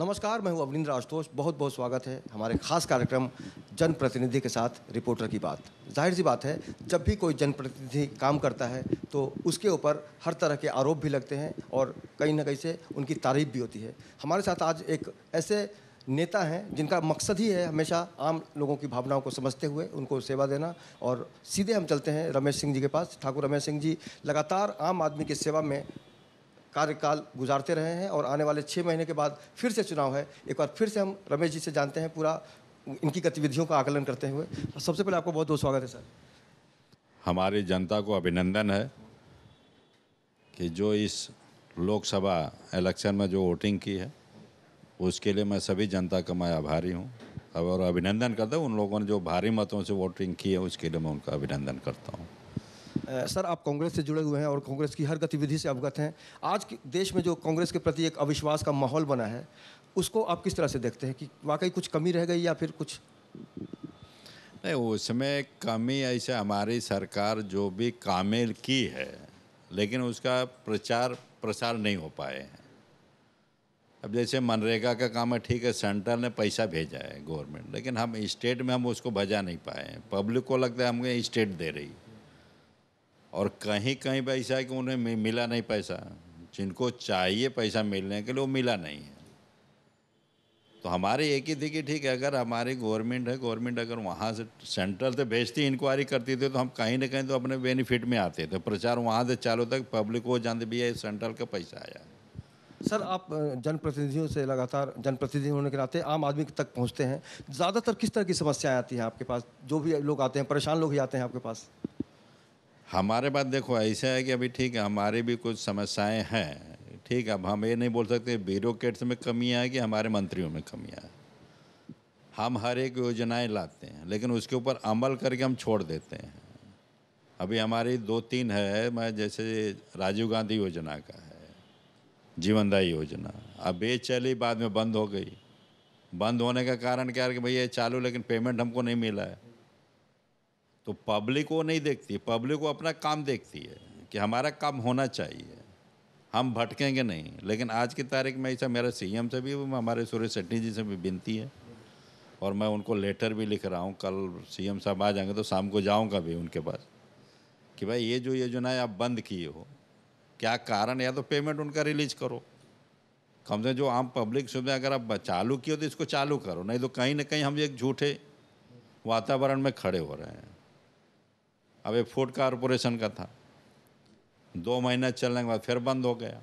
नमस्कार मैं हूं अवनिंद्र आशुतोष बहुत बहुत स्वागत है हमारे खास कार्यक्रम जनप्रतिनिधि के साथ रिपोर्टर की बात जाहिर सी बात है जब भी कोई जनप्रतिनिधि काम करता है तो उसके ऊपर हर तरह के आरोप भी लगते हैं और कहीं ना कहीं से उनकी तारीफ भी होती है हमारे साथ आज एक ऐसे नेता हैं जिनका मकसद ही है हमेशा आम लोगों की भावनाओं को समझते हुए उनको सेवा देना और सीधे हम चलते हैं रमेश सिंह जी के पास ठाकुर रमेश सिंह जी लगातार आम आदमी की सेवा में कार्यकाल गुजारते रहे हैं और आने वाले छः महीने के बाद फिर से चुनाव है एक बार फिर से हम रमेश जी से जानते हैं पूरा इनकी गतिविधियों का आकलन करते हुए सबसे पहले आपको बहुत बहुत स्वागत है सर हमारी जनता को अभिनंदन है कि जो इस लोकसभा इलेक्शन में जो वोटिंग की है उसके लिए मैं सभी जनता का मैं आभारी हूँ और अभिनंदन करता हूँ उन लोगों ने जो भारी मतों से वोटिंग की है उसके लिए मैं उनका अभिनंदन करता हूँ सर आप कांग्रेस से जुड़े हुए हैं और कांग्रेस की हर गतिविधि से अवगत हैं आज देश में जो कांग्रेस के प्रति एक अविश्वास का माहौल बना है उसको आप किस तरह से देखते हैं कि वाकई कुछ कमी रह गई या फिर कुछ नहीं उसमें कमी ऐसे हमारी सरकार जो भी कामेल की है लेकिन उसका प्रचार प्रसार नहीं हो पाए हैं अब जैसे मनरेगा का काम है ठीक है सेंटर ने पैसा भेजा है गवर्नमेंट लेकिन हम स्टेट में हम उसको भजा नहीं पाए हैं पब्लिक को लगता है हमें स्टेट दे रही है और कहीं कहीं पर ऐसा है कि उन्हें मिला नहीं पैसा जिनको चाहिए पैसा मिलने के लिए वो मिला नहीं है तो हमारे एक ही थी कि ठीक है अगर हमारी गवर्नमेंट है गवर्नमेंट अगर वहाँ से सेंट्रल से भेजती इंक्वायरी करती थी तो हम कहीं ना कहीं तो अपने बेनिफिट में आते थे प्रचार वहाँ से चालू तक पब्लिक को जानते भैया सेंट्रल का पैसा आया सर आप जनप्रतिनिधियों से लगातार जनप्रतिनिधि होने के नाते आम आदमी तक पहुँचते हैं ज़्यादातर किस तरह की समस्याएँ आती हैं आपके पास जो भी लोग आते हैं परेशान लोग ही आते हैं आपके पास हमारे पास देखो ऐसा है कि अभी ठीक है हमारे भी कुछ समस्याएं हैं ठीक है अब हम ये नहीं बोल सकते ब्यूरोट्स में कमियाँ है कि हमारे मंत्रियों में कमियाँ है हम हर एक योजनाएं लाते हैं लेकिन उसके ऊपर अमल करके हम छोड़ देते हैं अभी हमारी दो तीन है मैं जैसे राजीव गांधी योजना का है जीवनदायी योजना अब ये चली बाद में बंद हो गई बंद होने का कारण क्या है कि भैया चालू लेकिन पेमेंट हमको नहीं मिला है तो पब्लिक वो नहीं देखती पब्लिक वो अपना काम देखती है कि हमारा काम होना चाहिए हम भटकेंगे नहीं लेकिन आज की तारीख में ऐसा मेरा सीएम से भी हमारे सूर्य शेट्टी जी से भी विनती है और मैं उनको लेटर भी लिख रहा हूँ कल सीएम साहब आ जाएंगे तो शाम को जाऊँगा भी उनके पास कि भाई ये जो योजनाएँ आप बंद किए हो क्या कारण या तो पेमेंट उनका रिलीज करो कम से जो आम पब्लिक सुबह अगर आप चालू किए तो इसको चालू करो नहीं तो कहीं ना कहीं हम एक झूठे वातावरण में खड़े हो रहे हैं अब ये फूड कारपोरेशन का था दो महीना चलने के बाद फिर बंद हो गया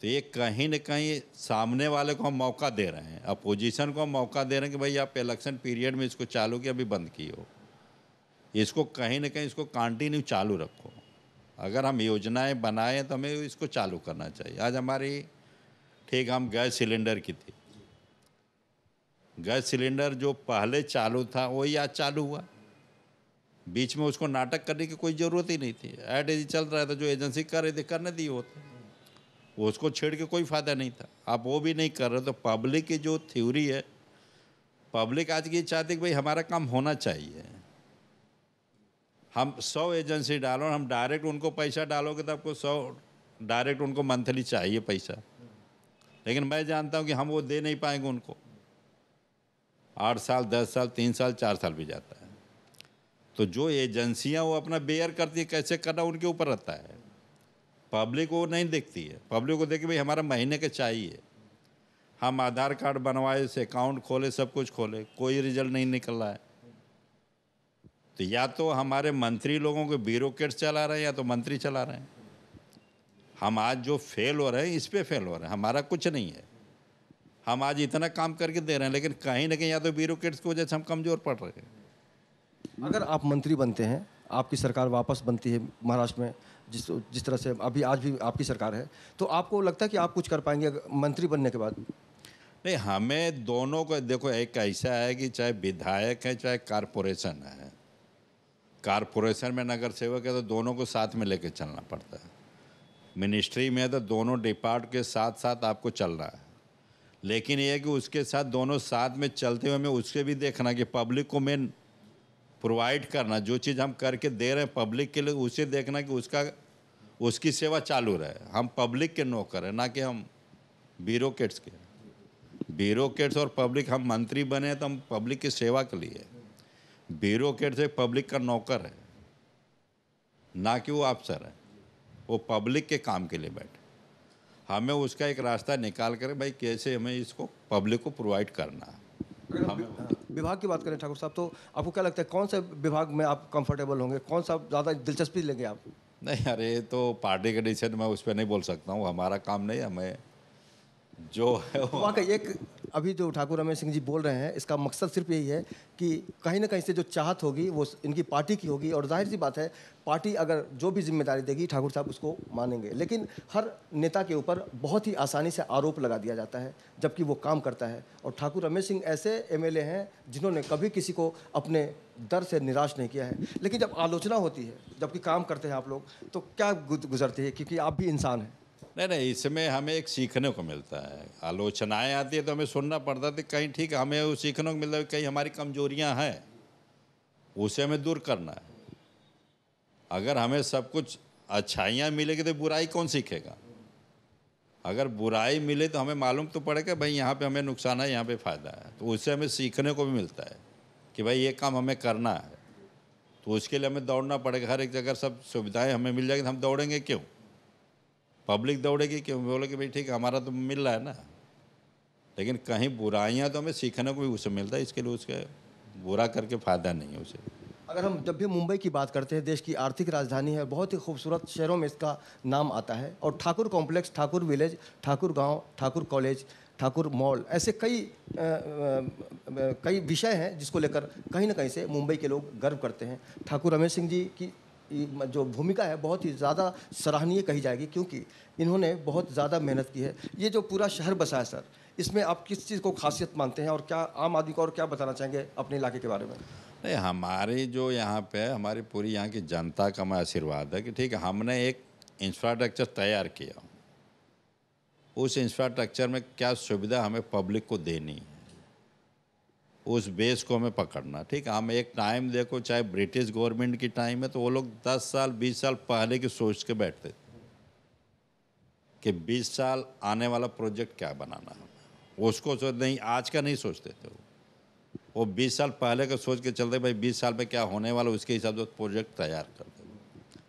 तो ये कहीं ना कहीं सामने वाले को हम मौका दे रहे हैं अपोजिशन को हम मौका दे रहे हैं कि भाई आप इलेक्शन पीरियड में इसको चालू किया अभी बंद की हो इसको कहीं ना कहीं इसको कंटिन्यू चालू रखो अगर हम योजनाएं बनाएं तो हमें इसको चालू करना चाहिए आज हमारी ठीक हम गैस सिलेंडर की थी गैस सिलेंडर जो पहले चालू था वही आज चालू हुआ बीच में उसको नाटक करने की कोई ज़रूरत ही नहीं थी ऐड यदि चल रहा था जो एजेंसी कर रही थी करने दी होता वो उसको छेड़ के कोई फ़ायदा नहीं था आप वो भी नहीं कर रहे तो पब्लिक की जो थ्योरी है पब्लिक आज की चाहती है कि भाई हमारा काम होना चाहिए हम सौ एजेंसी डालो हम डायरेक्ट उनको पैसा डालोगे तो आपको सौ डायरेक्ट उनको मंथली चाहिए पैसा लेकिन मैं जानता हूँ कि हम वो दे नहीं पाएंगे उनको आठ साल दस साल तीन साल चार साल भी जाता तो जो एजेंसियां वो अपना बेयर करती है कैसे करना उनके ऊपर रहता है पब्लिक वो नहीं देखती है पब्लिक को देखे भाई हमारा महीने के चाहिए हम आधार कार्ड बनवाए से अकाउंट खोले सब कुछ खोले कोई रिजल्ट नहीं निकल रहा है तो या तो हमारे मंत्री लोगों के ब्यूरोट्स चला रहे हैं या तो मंत्री चला रहे हैं हम आज जो फेल हो रहे हैं इस पर फेल हो रहे हैं हमारा कुछ नहीं है हम आज इतना काम करके दे रहे हैं लेकिन कहीं ना कहीं या तो ब्यूरोट्स की वजह से हम कमज़ोर पड़ रहे हैं अगर आप मंत्री बनते हैं आपकी सरकार वापस बनती है महाराष्ट्र में जिस जिस तरह से अभी आज भी आपकी सरकार है तो आपको लगता है कि आप कुछ कर पाएंगे मंत्री बनने के बाद नहीं हमें दोनों को देखो एक ऐसा है कि चाहे विधायक है चाहे कारपोरेशन है कारपोरेशन में नगर सेवक है तो दोनों को साथ में लेके चलना पड़ता है मिनिस्ट्री में तो दोनों डिपार्ट के साथ साथ आपको चल रहा है लेकिन यह कि उसके साथ दोनों साथ में चलते हुए हमें उसके भी देखना कि पब्लिक को मेन प्रोवाइड करना जो चीज़ हम करके दे रहे हैं पब्लिक के लिए उसे देखना कि उसका उसकी सेवा चालू रहे हम पब्लिक के नौकर हैं ना कि हम ब्यूरोट्स के ब्यूरोट्स और पब्लिक हम मंत्री बने तो हम पब्लिक की सेवा के लिए ब्यूरोट्स एक पब्लिक का नौकर है ना कि वो अफसर है वो पब्लिक के काम के लिए बैठे हमें उसका एक रास्ता निकाल कर भाई कैसे हमें इसको पब्लिक को प्रोवाइड करना है हाँ, विभाग की बात करें ठाकुर साहब तो आपको क्या लगता है कौन से विभाग में आप कंफर्टेबल होंगे कौन सा ज़्यादा दिलचस्पी लेंगे आप नहीं अरे तो पार्टी कंडीशन मैं उस पर नहीं बोल सकता हूँ हमारा काम नहीं हमें जो है वहाँ का एक अभी जो ठाकुर रमेश सिंह जी बोल रहे हैं इसका मकसद सिर्फ यही है कि कहीं ना कहीं से जो चाहत होगी वो इनकी पार्टी की होगी और जाहिर सी बात है पार्टी अगर जो भी जिम्मेदारी देगी ठाकुर साहब उसको मानेंगे लेकिन हर नेता के ऊपर बहुत ही आसानी से आरोप लगा दिया जाता है जबकि वो काम करता है और ठाकुर रमेश सिंह ऐसे एम हैं जिन्होंने कभी किसी को अपने दर से निराश नहीं किया है लेकिन जब आलोचना होती है जबकि काम करते हैं आप लोग तो क्या गुजरती है क्योंकि आप भी इंसान हैं नहीं नहीं इसमें हमें एक सीखने को मिलता है आलोचनाएं आती है तो हमें सुनना पड़ता है कहीं ठीक हमें वो सीखने को मिलता है कहीं हमारी कमजोरियां हैं उसे हमें दूर करना है अगर हमें सब कुछ अच्छाइयाँ मिलेगी तो बुराई कौन सीखेगा अगर बुराई मिले तो हमें मालूम तो पड़ेगा भाई यहाँ पे हमें नुकसान है यहाँ पे फ़ायदा है तो उससे हमें सीखने को भी मिलता है कि भाई ये काम हमें करना है तो उसके लिए हमें दौड़ना पड़ेगा हर एक जगह सब सुविधाएं हमें मिल जाएगी तो हम दौड़ेंगे क्यों पब्लिक दौड़ेगी क्यों बोले कि भाई ठीक हमारा तो मिल रहा है ना लेकिन कहीं बुराइयाँ तो हमें सीखने को भी उसे मिलता है इसके लिए उसका बुरा करके फ़ायदा नहीं है उसे अगर हम जब भी मुंबई की बात करते हैं देश की आर्थिक राजधानी है बहुत ही खूबसूरत शहरों में इसका नाम आता है और ठाकुर कॉम्प्लेक्स ठाकुर विलेज ठाकुर गांव, ठाकुर कॉलेज ठाकुर मॉल ऐसे कई आ, आ, कई विषय हैं जिसको लेकर कहीं ना कहीं से मुंबई के लोग गर्व करते हैं ठाकुर रमेश सिंह जी की जो भूमिका है बहुत ही ज़्यादा सराहनीय कही जाएगी क्योंकि इन्होंने बहुत ज़्यादा मेहनत की है ये जो पूरा शहर बसा है सर इसमें आप किस चीज़ को खासियत मानते हैं और क्या आम आदमी को और क्या बताना चाहेंगे अपने इलाके के बारे में नहीं हमारे जो यहाँ पे हमारी पूरी यहाँ की जनता का मैं आशीर्वाद है कि ठीक है हमने एक इंफ्रास्ट्रक्चर तैयार किया उस इंफ्रास्ट्रक्चर में क्या सुविधा हमें पब्लिक को देनी है उस बेस को हमें पकड़ना ठीक हम एक टाइम देखो चाहे ब्रिटिश गवर्नमेंट की टाइम है तो वो लोग 10 साल 20 साल पहले की सोच के बैठते कि 20 साल आने वाला प्रोजेक्ट क्या बनाना है उसको सोच नहीं आज का नहीं सोचते थे वो वो 20 साल पहले का सोच के चलते भाई 20 साल में क्या होने वाला उसके हिसाब से प्रोजेक्ट तैयार करते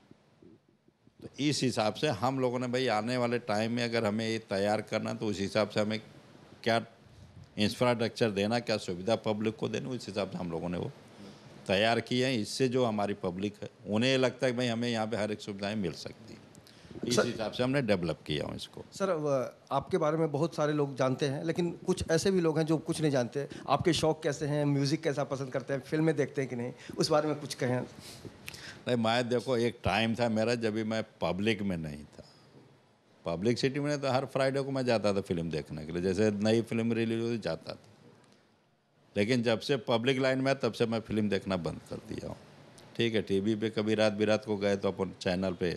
तो इस हिसाब से हम लोगों ने भाई आने वाले टाइम में अगर हमें ये तैयार करना तो उस हिसाब से हमें क्या इंफ्रास्ट्रक्चर देना क्या सुविधा पब्लिक को देना उस हिसाब से हम लोगों ने वो तैयार किए हैं इससे जो हमारी पब्लिक है उन्हें लगता है कि भाई हमें यहाँ पे हर एक सुविधाएं मिल सकती है इस हिसाब से हमने डेवलप किया हूँ इसको सर आपके बारे में बहुत सारे लोग जानते हैं लेकिन कुछ ऐसे भी लोग हैं जो कुछ नहीं जानते आपके शौक कैसे हैं म्यूज़िक कैसा पसंद करते हैं फिल्में देखते हैं कि नहीं उस बारे में कुछ कहें नहीं मैं देखो एक टाइम था मेरा जब भी मैं पब्लिक में नहीं था पब्लिक सिटी में तो हर फ्राइडे को मैं जाता था फिल्म देखने के लिए जैसे नई फिल्म रिलीज होती जाता था लेकिन जब से पब्लिक लाइन में तब से मैं फिल्म देखना बंद कर दिया हूँ ठीक है टीवी पे कभी रात बिरात को गए तो अपन चैनल पे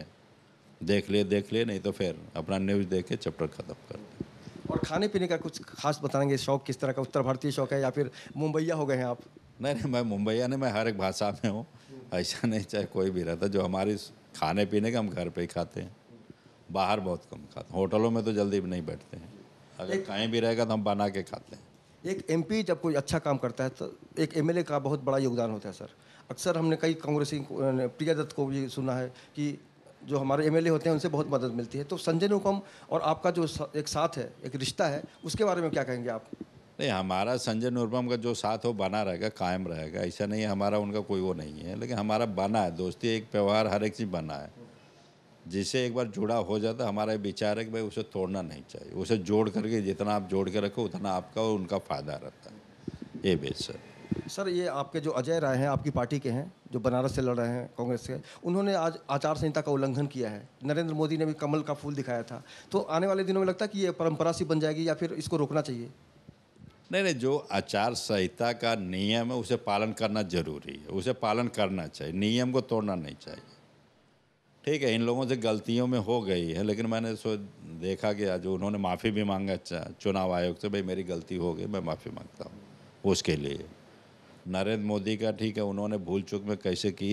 देख ले देख ले नहीं तो फिर अपना न्यूज़ देख के चैप्टर ख़त्म कर दिया और खाने पीने का कुछ खास बताएंगे शौक किस तरह का उत्तर भारतीय शौक है या फिर मुंबईया हो गए हैं आप नहीं नहीं मैं मुंबईया नहीं मैं हर एक भाषा में हूँ ऐसा नहीं चाहे कोई भी रहता जो हमारी खाने पीने का हम घर पे ही खाते हैं बाहर बहुत कम खाते हैं होटलों में तो जल्दी नहीं बैठते हैं अगर कहीं भी रहेगा तो हम बना के खाते हैं एक एम जब कोई अच्छा काम करता है तो एक एम का बहुत बड़ा योगदान होता है सर अक्सर हमने कई कांग्रेसी प्रिया दत्त को भी सुना है कि जो हमारे एम होते हैं उनसे बहुत मदद मिलती है तो संजय नुकम और आपका जो एक साथ है एक रिश्ता है उसके बारे में क्या कहेंगे आप नहीं हमारा संजय नुरपम का जो साथ हो बना रहेगा कायम रहेगा ऐसा नहीं है हमारा उनका कोई वो नहीं है लेकिन हमारा बना है दोस्ती एक व्यवहार हर एक चीज़ बना है जिसे एक बार जुड़ा हो जाता है हमारा विचार है कि भाई उसे तोड़ना नहीं चाहिए उसे जोड़ करके जितना आप जोड़ के रखो उतना आपका और उनका फ़ायदा रहता है ये बेच सर सर ये आपके जो अजय राय हैं आपकी पार्टी के हैं जो बनारस से लड़ रहे हैं कांग्रेस के उन्होंने आज आचार संहिता का उल्लंघन किया है नरेंद्र मोदी ने भी कमल का फूल दिखाया था तो आने वाले दिनों में लगता है कि ये परंपरा सी बन जाएगी या फिर इसको रोकना चाहिए नहीं नहीं जो आचार संहिता का नियम है उसे पालन करना जरूरी है उसे पालन करना चाहिए नियम को तोड़ना नहीं चाहिए ठीक है इन लोगों से गलतियों में हो गई है लेकिन मैंने सो देखा कि जो उन्होंने माफ़ी भी मांगा अच्छा चुनाव आयोग से भाई मेरी गलती हो गई मैं माफ़ी मांगता हूँ उसके लिए नरेंद्र मोदी का ठीक है उन्होंने भूल चूक में कैसे की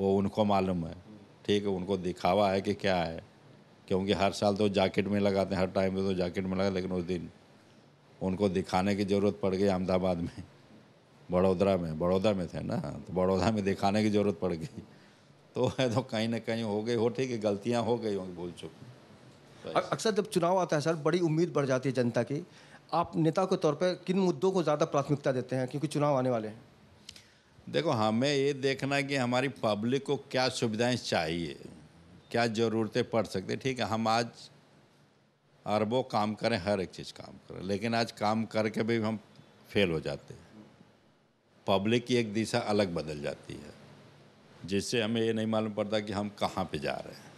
वो उनको मालूम है ठीक है उनको दिखावा है कि क्या है क्योंकि हर साल तो जैकेट में लगाते हैं हर टाइम पे तो जैकेट में लगा लेकिन उस दिन उनको दिखाने की ज़रूरत पड़ गई अहमदाबाद में बड़ौदरा में बड़ौदा में थे ना तो बड़ौदा में दिखाने की ज़रूरत पड़ गई तो है तो कहीं ना कहीं हो गई हो ठीक है गलतियाँ हो गई होंगी भूल चुक तो अक्सर जब चुनाव आता है सर बड़ी उम्मीद बढ़ जाती है जनता की आप नेता के तौर पर किन मुद्दों को ज़्यादा प्राथमिकता देते हैं क्योंकि चुनाव आने वाले हैं देखो हमें ये देखना कि हमारी पब्लिक को क्या सुविधाएं चाहिए क्या ज़रूरतें पड़ सकती ठीक है हम आज अरबों काम करें हर एक चीज़ काम करें लेकिन आज काम करके भी हम फेल हो जाते हैं पब्लिक की एक दिशा अलग बदल जाती है जिससे हमें ये नहीं मालूम पड़ता कि हम कहाँ पे जा रहे हैं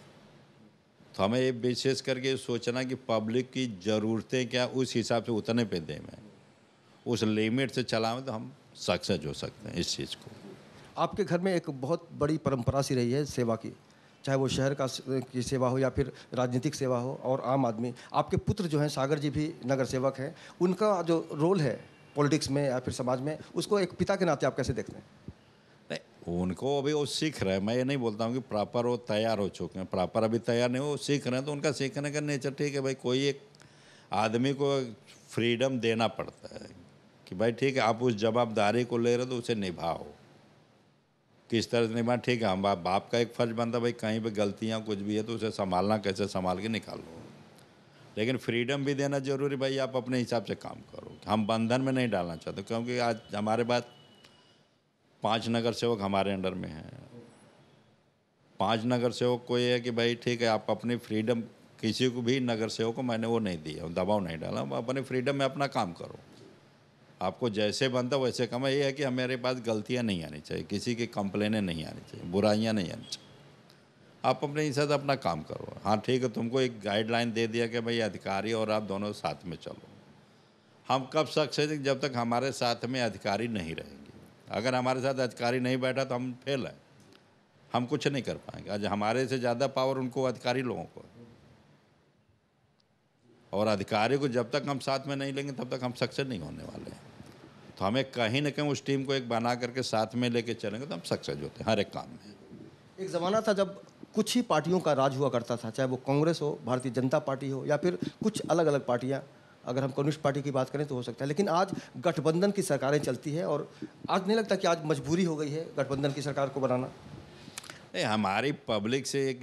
तो हमें ये विशेष करके सोचना कि पब्लिक की ज़रूरतें क्या उस हिसाब से उतने पे दें मैं उस लिमिट से चलाएं तो हम सक्सेस हो सकते हैं इस चीज़ को आपके घर में एक बहुत बड़ी परंपरा सी रही है सेवा की चाहे वो शहर का की सेवा हो या फिर राजनीतिक सेवा हो और आम आदमी आपके पुत्र जो हैं सागर जी भी नगर सेवक हैं उनका जो रोल है पॉलिटिक्स में या फिर समाज में उसको एक पिता के नाते आप कैसे देखते हैं उनको अभी वो सीख रहे हैं मैं ये नहीं बोलता हूँ कि प्रॉपर वो तैयार हो चुके हैं प्रॉपर अभी तैयार नहीं वो सीख रहे हैं तो उनका सीखने का नेचर ठीक है भाई कोई एक आदमी को फ्रीडम देना पड़ता है कि भाई ठीक है आप उस जवाबदारी को ले रहे हो तो उसे निभाओ किस तरह से निभा ठीक है हम बाप बाप का एक फर्ज बनता भाई कहीं पर गलतियाँ कुछ भी है तो उसे संभालना कैसे संभाल के निकालो लेकिन फ्रीडम भी देना जरूरी भाई आप अपने हिसाब से काम करो हम बंधन में नहीं डालना चाहते क्योंकि आज हमारे पास पांच नगर सेवक हमारे अंडर में हैं पांच नगर सेवक को ये है कि भाई ठीक है आप अपनी फ्रीडम किसी को भी नगर सेवक को मैंने वो नहीं दिया दबाव नहीं डाला अपने फ्रीडम में अपना काम करो आपको जैसे बनता वैसे कमा ये है कि हमारे पास गलतियाँ नहीं आनी चाहिए किसी की कंप्लेनें नहीं आनी चाहिए बुराइयाँ नहीं आनी चाहिए आप अपने हिसाब से अपना काम करो हाँ ठीक है तुमको एक गाइडलाइन दे दिया कि भाई अधिकारी और आप दोनों साथ में चलो हम कब सक्सेस जब तक हमारे साथ में अधिकारी नहीं रहेंगे अगर हमारे साथ अधिकारी नहीं बैठा तो हम फेल हैं हम कुछ नहीं कर पाएंगे आज हमारे से ज़्यादा पावर उनको अधिकारी लोगों को और अधिकारी को जब तक हम साथ में नहीं लेंगे तब तक हम सक्सेस नहीं होने वाले हैं तो हमें कहीं ना कहीं उस टीम को एक बना करके साथ में लेके चलेंगे तो हम सक्सेस होते हैं हर एक काम में एक ज़माना था जब कुछ ही पार्टियों का राज हुआ करता था चाहे वो कांग्रेस हो भारतीय जनता पार्टी हो या फिर कुछ अलग अलग पार्टियाँ अगर हम कम्युनिस्ट पार्टी की बात करें तो हो सकता है लेकिन आज गठबंधन की सरकारें चलती है और आज नहीं लगता कि आज मजबूरी हो गई है गठबंधन की सरकार को बनाना नहीं हमारी पब्लिक से एक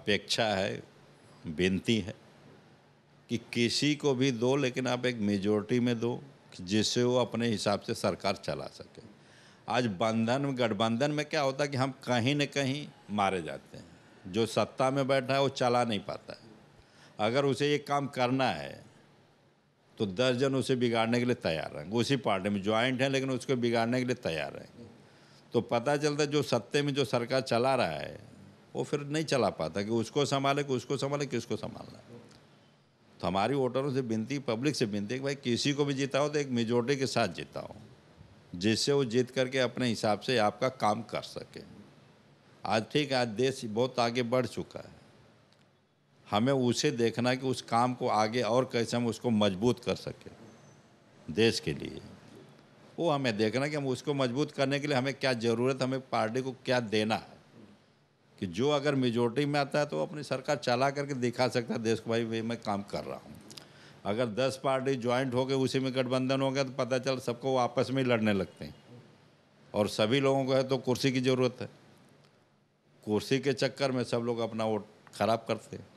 अपेक्षा है बेनती है कि किसी को भी दो लेकिन आप एक मेजोरिटी में दो जिससे वो अपने हिसाब से सरकार चला सके आज बंधन गठबंधन में क्या होता है कि हम कहीं ना कहीं मारे जाते हैं जो सत्ता में बैठा है वो चला नहीं पाता है अगर उसे ये काम करना है तो दस जन उसे बिगाड़ने के लिए तैयार रहेंगे उसी पार्टी में ज्वाइंट हैं लेकिन उसको बिगाड़ने के लिए तैयार रहेंगे तो पता चलता जो सत्ते में जो सरकार चला रहा है वो फिर नहीं चला पाता कि उसको संभाले कि उसको संभाले कि उसको संभालना तो हमारी वोटरों से विनती पब्लिक से है कि भाई किसी को भी हो तो एक मेजोरिटी के साथ हो जिससे वो जीत करके अपने हिसाब से आपका काम कर सके आज ठीक है आज देश बहुत आगे बढ़ चुका है हमें उसे देखना कि उस काम को आगे और कैसे हम उसको मजबूत कर सकें देश के लिए वो हमें देखना कि हम उसको मजबूत करने के लिए हमें क्या ज़रूरत हमें पार्टी को क्या देना है कि जो अगर मेजोरिटी में आता है तो वो अपनी सरकार चला करके दिखा सकता है देश को भाई भाई मैं काम कर रहा हूँ अगर दस पार्टी ज्वाइंट हो गए उसी में गठबंधन हो गया तो पता चल सबको आपस में ही लड़ने लगते हैं और सभी लोगों को है तो कुर्सी की ज़रूरत है कुर्सी के चक्कर में सब लोग अपना वोट खराब करते हैं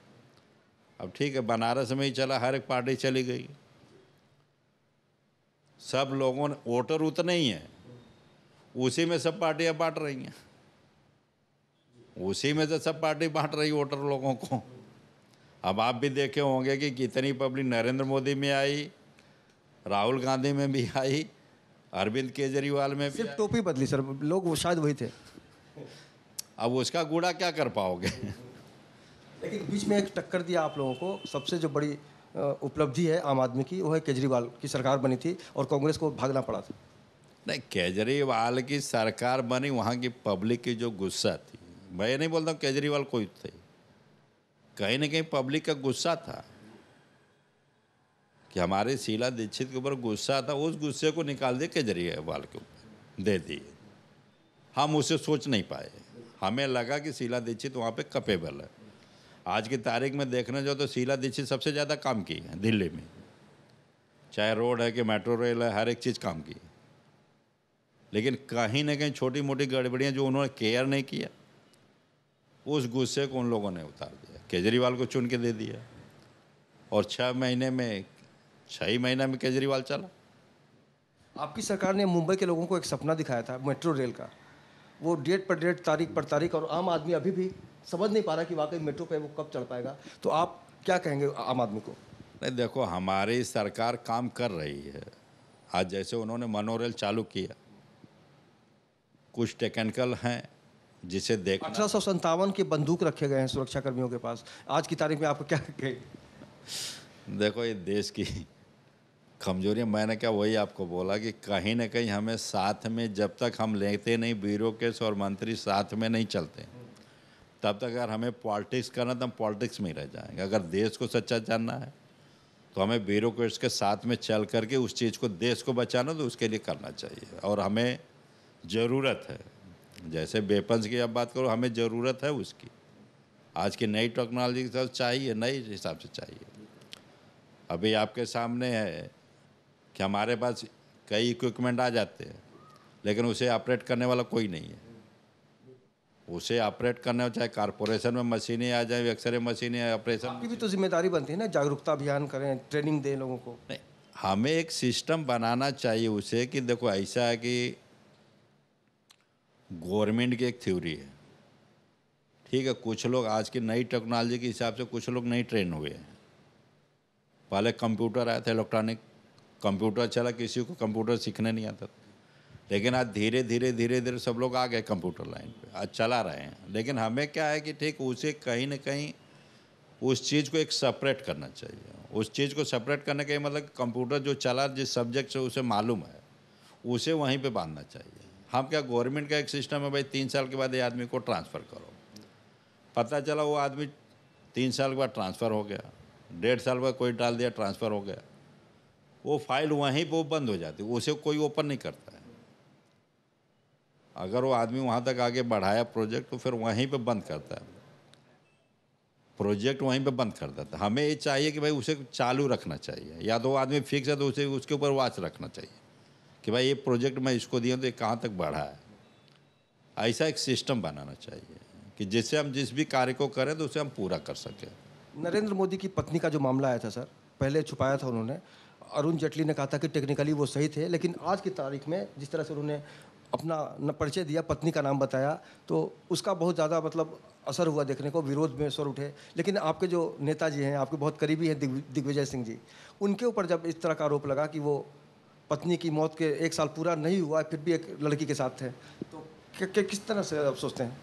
अब ठीक है बनारस में ही चला हर एक पार्टी चली गई सब लोगों ने वोटर उतने ही हैं उसी में सब पार्टियां बांट रही हैं उसी में तो सब पार्टी बांट रही वोटर लोगों को अब आप भी देखे होंगे कि कितनी पब्लिक नरेंद्र मोदी में आई राहुल गांधी में भी आई अरविंद केजरीवाल में भी सिर्फ टोपी बदली सर लोग वो शायद वही थे अब उसका गुड़ा क्या कर पाओगे लेकिन बीच में एक टक्कर दिया आप लोगों को सबसे जो बड़ी उपलब्धि है आम आदमी की वो है केजरीवाल की सरकार बनी थी और कांग्रेस को भागना पड़ा था नहीं केजरीवाल की सरकार बनी वहाँ की पब्लिक की जो गुस्सा थी मैं ये नहीं बोलता हूँ केजरीवाल कोई थे कहीं ना कहीं पब्लिक का गुस्सा था कि हमारे शीला दीक्षित के ऊपर गुस्सा था उस गुस्से को निकाल दिया केजरीवाल के ऊपर दे दिए हम उसे सोच नहीं पाए हमें लगा कि शीला दीक्षित वहाँ पे कपेबल है आज की तारीख में देखने जाओ तो शीला दीक्षित सबसे ज़्यादा काम की है दिल्ली में चाहे रोड है कि मेट्रो रेल है हर एक चीज़ काम की है लेकिन कहीं ना कहीं छोटी मोटी गड़बड़ियाँ जो उन्होंने केयर नहीं किया उस गुस्से को उन लोगों ने उतार दिया केजरीवाल को चुन के दे दिया और छः महीने में छः ही महीने में केजरीवाल चला आपकी सरकार ने मुंबई के लोगों को एक सपना दिखाया था मेट्रो रेल का वो डेट पर डेट तारीख पर तारीख और आम आदमी अभी भी समझ नहीं पा रहा कि वाकई मेट्रो पे वो कब चढ़ पाएगा तो आप क्या कहेंगे आम आदमी को नहीं देखो हमारी सरकार काम कर रही है आज जैसे उन्होंने मनोरेल चालू किया कुछ टेक्निकल हैं जिसे देख अठारह सौ संतावन के बंदूक रखे गए हैं सुरक्षाकर्मियों के पास आज की तारीख में आपको क्या कहें देखो ये देश की कमजोरियाँ मैंने क्या वही आपको बोला कि कहीं ना कहीं हमें साथ में जब तक हम लेते नहीं ब्यूरो के और मंत्री साथ में नहीं चलते तब तक अगर हमें पॉलिटिक्स करना तो हम पॉलिटिक्स में ही रह जाएंगे अगर देश को सच्चा जानना है तो हमें ब्यूरोक्रेट्स के साथ में चल करके उस चीज़ को देश को बचाना तो उसके लिए करना चाहिए और हमें ज़रूरत है जैसे वेपन्स की अब बात करो हमें ज़रूरत है उसकी आज की नई टेक्नोलॉजी के साथ चाहिए नए हिसाब से चाहिए अभी आपके सामने है कि हमारे पास कई इक्विपमेंट आ जाते हैं लेकिन उसे ऑपरेट करने वाला कोई नहीं है उसे ऑपरेट करना हो चाहे कारपोरेशन में मशीनें आ जाए एक्सरे मशीनें ऑपरेशन आपकी भी तो जिम्मेदारी बनती है ना जागरूकता अभियान करें ट्रेनिंग दें लोगों को नहीं हमें एक सिस्टम बनाना चाहिए उसे कि देखो ऐसा है कि गवर्नमेंट की एक थ्योरी है ठीक है कुछ लोग आज की नई टेक्नोलॉजी के हिसाब से कुछ लोग नहीं ट्रेन हुए हैं पहले कंप्यूटर आया था इलेक्ट्रॉनिक कंप्यूटर चला किसी को कंप्यूटर सीखने नहीं आता था लेकिन आज धीरे धीरे धीरे धीरे सब लोग आ गए कंप्यूटर लाइन पे आज चला रहे हैं लेकिन हमें क्या है कि ठीक उसे कहीं ना कहीं उस चीज़ को एक सेपरेट करना चाहिए उस चीज़ को सेपरेट करने का मतलब कंप्यूटर जो चला जिस सब्जेक्ट से उसे मालूम है उसे वहीं पे बांधना चाहिए हम क्या गवर्नमेंट का एक सिस्टम है भाई तीन साल के बाद ये आदमी को ट्रांसफ़र करो पता चला वो आदमी तीन साल के बाद ट्रांसफ़र हो गया डेढ़ साल बाद कोई डाल दिया ट्रांसफ़र हो गया वो फाइल वहीं पर बंद हो जाती उसे कोई ओपन नहीं करता अगर वो आदमी वहाँ तक आगे बढ़ाया प्रोजेक्ट तो फिर वहीं पे बंद करता है प्रोजेक्ट वहीं पे बंद कर देता है हमें ये चाहिए कि भाई उसे चालू रखना चाहिए या तो वो आदमी फिक्स है तो उसे उसके ऊपर वाच रखना चाहिए कि भाई ये प्रोजेक्ट मैं इसको दिया तो ये कहाँ तक बढ़ा है ऐसा एक सिस्टम बनाना चाहिए कि जिससे हम जिस भी कार्य को करें तो उसे हम पूरा कर सकें नरेंद्र मोदी की पत्नी का जो मामला आया था सर पहले छुपाया था उन्होंने अरुण जेटली ने कहा था कि टेक्निकली वो सही थे लेकिन आज की तारीख में जिस तरह से उन्होंने अपना न परिचय दिया पत्नी का नाम बताया तो उसका बहुत ज़्यादा मतलब असर हुआ देखने को विरोध में स्वर उठे लेकिन आपके जो नेताजी हैं आपके बहुत करीबी हैं दिग्विजय सिंह जी उनके ऊपर जब इस तरह का आरोप लगा कि वो पत्नी की मौत के एक साल पूरा नहीं हुआ फिर भी एक लड़की के साथ थे तो किस तरह से आप सोचते हैं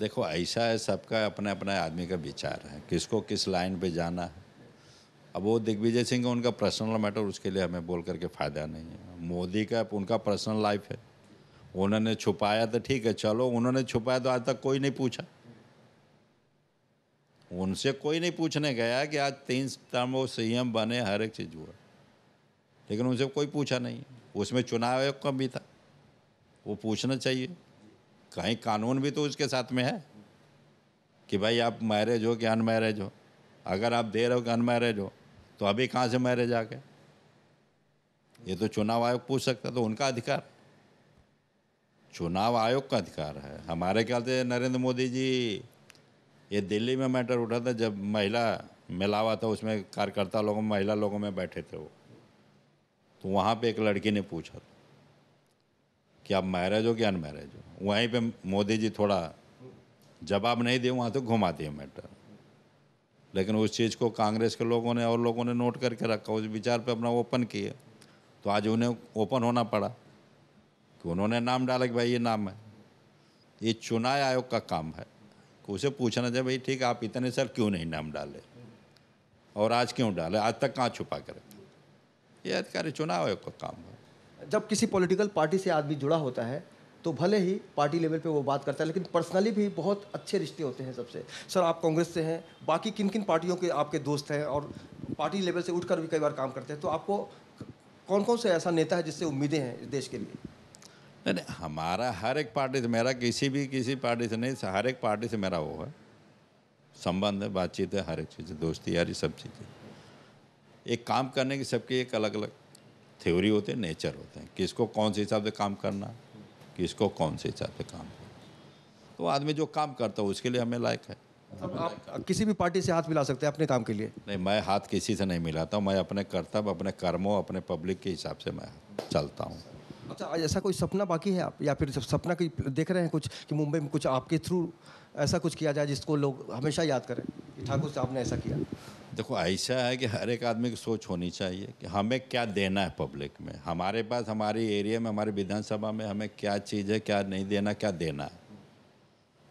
देखो ऐसा है सबका अपने अपने आदमी का विचार है किसको किस लाइन पे जाना है अब वो दिग्विजय सिंह उनका पर्सनल मैटर उसके लिए हमें बोल करके फ़ायदा नहीं है मोदी का उनका पर्सनल लाइफ है उन्होंने छुपाया तो ठीक है चलो उन्होंने छुपाया तो आज तक कोई नहीं पूछा उनसे कोई नहीं पूछने गया कि आज तीन तरह वो सीएम बने हर एक चीज़ हुआ लेकिन उनसे कोई पूछा नहीं उसमें चुनाव आयोग का भी था वो पूछना चाहिए कहीं कानून भी तो उसके साथ में है कि भाई आप मैरिज हो कि अनमैरिज हो अगर आप दे रहे हो कि अनमैरिज हो तो अभी कहाँ से मैरिज आ गए ये तो चुनाव आयोग पूछ सकता तो उनका अधिकार चुनाव आयोग का अधिकार है हमारे ख्याल से नरेंद्र मोदी जी ये दिल्ली में मैटर उठा था जब महिला मिला हुआ था उसमें कार्यकर्ता लोगों में महिला लोगों में बैठे थे वो तो वहाँ पे एक लड़की ने पूछा कि आप मैरिज हो कि अनमैरिज हो वहीं पे मोदी जी थोड़ा जवाब नहीं दिए वहाँ तो घुमा दिए मैटर लेकिन उस चीज़ को कांग्रेस के लोगों ने और लोगों ने नोट करके रखा उस विचार पे अपना ओपन किया तो आज उन्हें ओपन होना पड़ा तो उन्होंने नाम डाला कि भाई ये नाम है ये चुनाव आयोग का काम है उसे पूछना चाहिए भाई ठीक आप इतने साल क्यों नहीं नाम डाले और आज क्यों डाले आज तक कहाँ छुपा कर ये अधिकारी चुनाव आयोग का काम है जब किसी पॉलिटिकल पार्टी से आदमी जुड़ा होता है तो भले ही पार्टी लेवल पे वो बात करता है लेकिन पर्सनली भी बहुत अच्छे रिश्ते होते हैं सबसे सर आप कांग्रेस से हैं बाकी किन किन पार्टियों के आपके दोस्त हैं और पार्टी लेवल से उठकर भी कई बार काम करते हैं तो आपको कौन कौन सा ऐसा नेता है जिससे उम्मीदें हैं इस देश के लिए नहीं नहीं हमारा हर एक पार्टी से मेरा किसी भी किसी पार्टी से नहीं हर एक पार्टी से मेरा वो है संबंध है बातचीत है हर एक चीज़ दोस्ती यारी सब चीज़ें एक काम करने की सबके एक अलग अलग थ्योरी होते हैं नेचर होते हैं किसको कौन से हिसाब से काम करना किसको कौन से हिसाब से काम करना तो आदमी जो काम करता है उसके लिए हमें लायक है आप किसी भी पार्टी से हाथ मिला सकते हैं अपने काम के लिए नहीं मैं हाथ किसी से नहीं मिलाता हूँ मैं अपने कर्तव्य अपने कर्मों अपने पब्लिक के हिसाब से मैं चलता हूँ अच्छा ऐसा कोई सपना बाकी है आप या फिर जब सपना कोई देख रहे हैं कुछ कि मुंबई में कुछ आपके थ्रू ऐसा कुछ किया जाए जिसको लोग हमेशा याद करें कि ठाकुर साहब ने ऐसा किया देखो ऐसा है कि हर एक आदमी की सोच होनी चाहिए कि हमें क्या देना है पब्लिक में हमारे पास हमारे एरिया में हमारे विधानसभा में हमें क्या चीज़ है क्या नहीं देना क्या देना है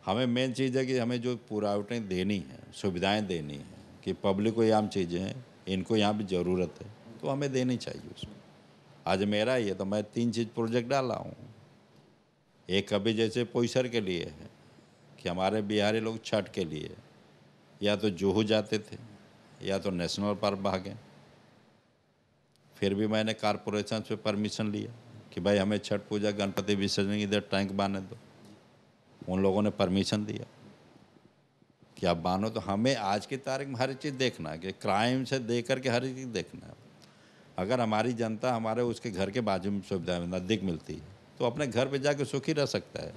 हमें मेन चीज़ है कि हमें जो पुरावटें देनी है सुविधाएं देनी है कि पब्लिक को ये आम चीज़ें हैं इनको यहाँ पर ज़रूरत है तो हमें देनी चाहिए उसमें आज मेरा ये तो मैं तीन चीज प्रोजेक्ट डाला हूँ एक अभी जैसे पोइसर के लिए है कि हमारे बिहारी लोग छठ के लिए या तो जूहू जाते थे या तो नेशनल पार्क भागे फिर भी मैंने कारपोरेशन से परमिशन लिया कि भाई हमें छठ पूजा गणपति विसर्जन इधर टैंक बांधने दो उन लोगों ने परमिशन दिया कि आप बांधो तो हमें आज की तारीख में हर चीज़ देखना है कि क्राइम से देख करके हर चीज़ देखना है अगर हमारी जनता हमारे उसके घर के बाजू में सुविधा नज़दीक मिलती तो अपने घर पे जाके सुखी रह सकता है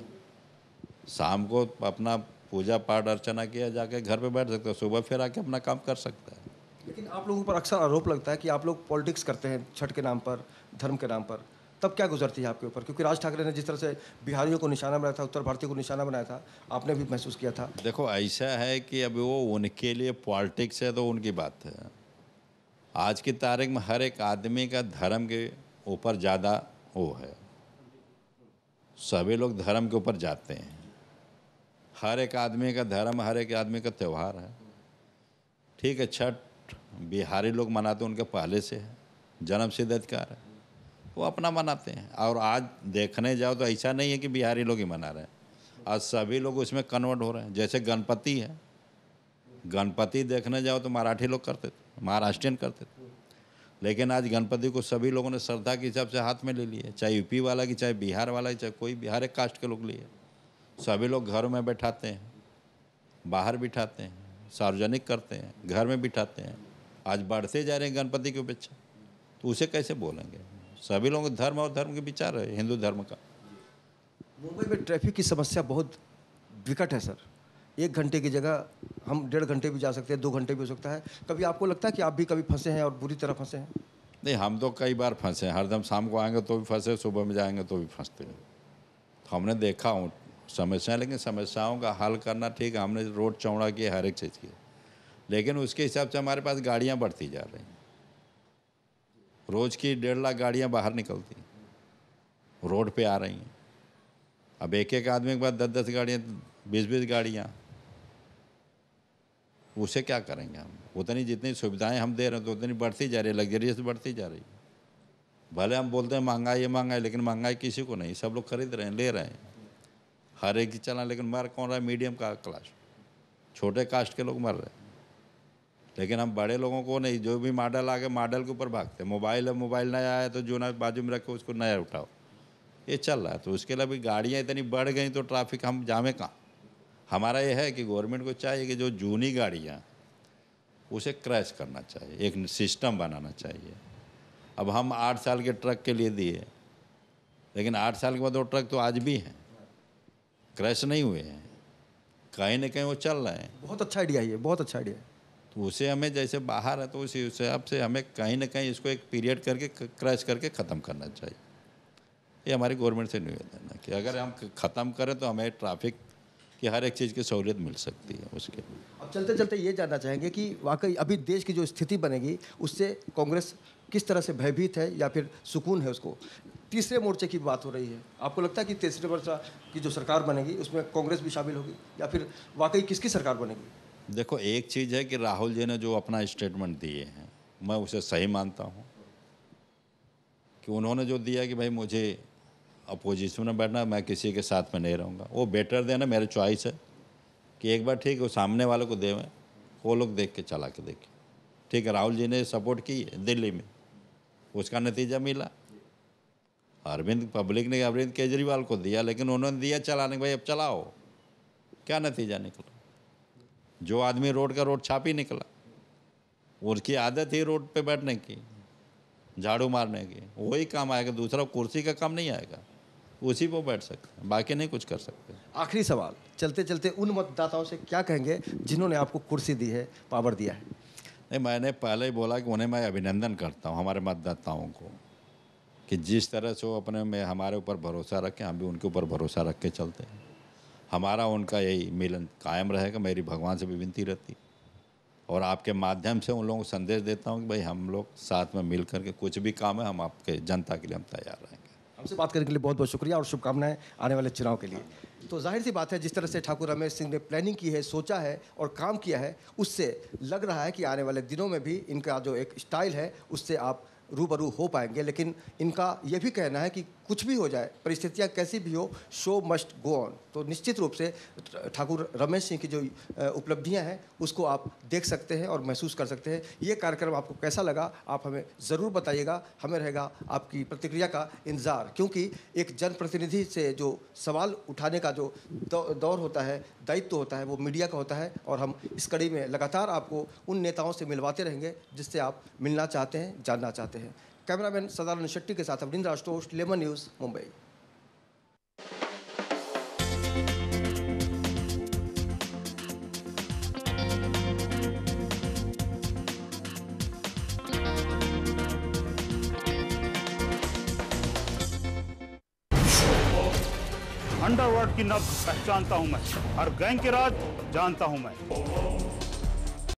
शाम को अपना पूजा पाठ अर्चना किया जाके घर पे बैठ सकता है सुबह फिर आके अपना काम कर सकता है लेकिन आप लोगों पर अक्सर आरोप लगता है कि आप लोग पॉलिटिक्स करते हैं छठ के नाम पर धर्म के नाम पर तब क्या गुजरती है आपके ऊपर क्योंकि राज ठाकरे ने जिस तरह से बिहारियों को निशाना बनाया था उत्तर भारतीय को निशाना बनाया था आपने भी महसूस किया था देखो ऐसा है कि अब वो उनके लिए पॉलिटिक्स है तो उनकी बात है आज की तारीख में हर एक आदमी का धर्म के ऊपर ज़्यादा वो है सभी लोग धर्म के ऊपर जाते हैं हर एक आदमी का धर्म हर एक आदमी का त्यौहार है ठीक है छठ बिहारी लोग मनाते हैं उनके पहले से है जन्म सिद्ध अधिकार है वो अपना मनाते हैं और आज देखने जाओ तो ऐसा नहीं है कि बिहारी लोग ही मना रहे हैं आज सभी लोग उसमें कन्वर्ट हो रहे हैं जैसे गणपति है गणपति देखने जाओ तो मराठी लोग करते थे महाराष्ट्रियन करते थे लेकिन आज गणपति को सभी लोगों ने श्रद्धा के हिसाब से हाथ में ले लिए चाहे यूपी वाला की चाहे बिहार वाला की चाहे कोई बिहार एक कास्ट के लोग लिए सभी लोग घरों में बैठाते हैं बाहर बिठाते हैं सार्वजनिक करते हैं घर में बिठाते हैं आज बढ़ते जा रहे हैं गणपति की अपेक्षा तो उसे कैसे बोलेंगे सभी लोग धर्म और धर्म के विचार है हिंदू धर्म का मुंबई में ट्रैफिक की समस्या बहुत विकट है सर एक घंटे की जगह हम डेढ़ घंटे भी जा सकते हैं दो घंटे भी हो सकता है कभी आपको लगता है कि आप भी कभी फंसे हैं और बुरी तरह फंसे हैं नहीं हम तो कई बार फंसे हैं हरदम शाम को आएंगे तो भी फंसे सुबह में जाएंगे तो भी फंसते हैं तो हमने देखा हूँ समस्याएं लेकिन समस्याओं का हल करना ठीक है हमने रोड चौड़ा किया हर एक चीज़ की लेकिन उसके हिसाब से हमारे पास गाड़ियाँ बढ़ती जा रही हैं रोज़ की डेढ़ लाख गाड़ियाँ बाहर निकलती रोड पे आ रही हैं अब एक एक आदमी के पास दस दस गाड़ियाँ बीस बीस गाड़ियाँ उसे क्या करेंगे हम उतनी जितनी सुविधाएं हम दे रहे हैं तो उतनी बढ़ती जा रही है लग्जरियस बढ़ती जा रही है भले हम बोलते हैं महंगाई ये महंगाई लेकिन महंगाई किसी को नहीं सब लोग खरीद रहे हैं ले रहे हैं हर एक चला लेकिन मर कौन रहा है मीडियम का क्लास छोटे कास्ट के लोग मर रहे हैं लेकिन हम बड़े लोगों को नहीं जो भी मॉडल आ गए मॉडल के ऊपर भागते हैं मोबाइल है मोबाइल नया आया तो जो ना बाजू में रखो उसको नया उठाओ ये चल रहा है तो उसके लिए भी गाड़ियाँ इतनी बढ़ गई तो ट्रैफिक हम जामे कहाँ हमारा यह है कि गवर्नमेंट को चाहिए कि जो जूनी गाड़ियाँ उसे क्रैश करना चाहिए एक सिस्टम बनाना चाहिए अब हम आठ साल के ट्रक के लिए दिए लेकिन आठ साल के बाद वो ट्रक तो आज भी हैं क्रैश नहीं हुए हैं कहीं ना कहीं वो चल रहे हैं बहुत अच्छा आइडिया है बहुत अच्छा आइडिया है तो उसे हमें जैसे बाहर है तो उसी हिसाब से हमें कहीं ना कहीं इसको एक पीरियड करके क्रैश करके ख़त्म करना चाहिए ये हमारी गवर्नमेंट से निवेदन है कि अगर हम ख़त्म करें तो हमें ट्रैफिक कि हर एक चीज़ की सहूलियत मिल सकती है उसके अब चलते चलते ये जानना चाहेंगे कि वाकई अभी देश की जो स्थिति बनेगी उससे कांग्रेस किस तरह से भयभीत है या फिर सुकून है उसको तीसरे मोर्चे की बात हो रही है आपको लगता है कि तीसरे मोर्चा की जो सरकार बनेगी उसमें कांग्रेस भी शामिल होगी या फिर वाकई किसकी सरकार बनेगी देखो एक चीज़ है कि राहुल जी ने जो अपना स्टेटमेंट दिए हैं मैं उसे सही मानता हूँ कि उन्होंने जो दिया कि भाई मुझे अपोजिशन में बैठना मैं किसी के साथ में नहीं रहूँगा वो बेटर देना मेरा चॉइस है कि एक बार ठीक वो सामने वालों को देवें वो लोग देख के चला के देखें ठीक है राहुल जी ने सपोर्ट की दिल्ली में उसका नतीजा मिला अरविंद पब्लिक ने अरविंद केजरीवाल को दिया लेकिन उन्होंने दिया चलाने भाई अब चलाओ क्या नतीजा निकला जो आदमी रोड का रोड छाप ही निकला उसकी आदत ही रोड पे बैठने की झाड़ू मारने की वही काम आएगा दूसरा कुर्सी का काम नहीं आएगा उसी पर बैठ सकते हैं बाकी नहीं कुछ कर सकते आखिरी सवाल चलते चलते उन मतदाताओं से क्या कहेंगे जिन्होंने आपको कुर्सी दी है पावर दिया है नहीं मैंने पहले ही बोला कि उन्हें मैं अभिनंदन करता हूँ हमारे मतदाताओं को कि जिस तरह से वो अपने में हमारे ऊपर भरोसा रखें हम भी उनके ऊपर भरोसा रख के चलते हैं हमारा उनका यही मिलन कायम रहेगा मेरी भगवान से भी विनती रहती और आपके माध्यम से उन लोगों को संदेश देता हूँ कि भाई हम लोग साथ में मिल करके कुछ भी काम है हम आपके जनता के लिए हम तैयार रहेंगे आपसे बात करने के लिए बहुत बहुत शुक्रिया और शुभकामनाएं आने वाले चुनाव के लिए तो जाहिर सी बात है जिस तरह से ठाकुर रमेश सिंह ने प्लानिंग की है सोचा है और काम किया है उससे लग रहा है कि आने वाले दिनों में भी इनका जो एक स्टाइल है उससे आप रूबरू हो पाएंगे लेकिन इनका यह भी कहना है कि कुछ भी हो जाए परिस्थितियाँ कैसी भी हो शो मस्ट गो ऑन तो निश्चित रूप से ठाकुर रमेश सिंह की जो उपलब्धियाँ हैं उसको आप देख सकते हैं और महसूस कर सकते हैं ये कार्यक्रम आपको कैसा लगा आप हमें ज़रूर बताइएगा हमें रहेगा आपकी प्रतिक्रिया का इंतज़ार क्योंकि एक जनप्रतिनिधि से जो सवाल उठाने का जो दौर होता है दायित्व तो होता है वो मीडिया का होता है और हम इस कड़ी में लगातार आपको उन नेताओं से मिलवाते रहेंगे जिससे आप मिलना चाहते हैं जानना चाहते हैं कैमरामैन सदानंद शेट्टी के साथ Avanindra Ashutosh lemon news Mumbai underworld की नब्ज पहचानता हूं मैं हर गैंग के राज जानता हूं मैं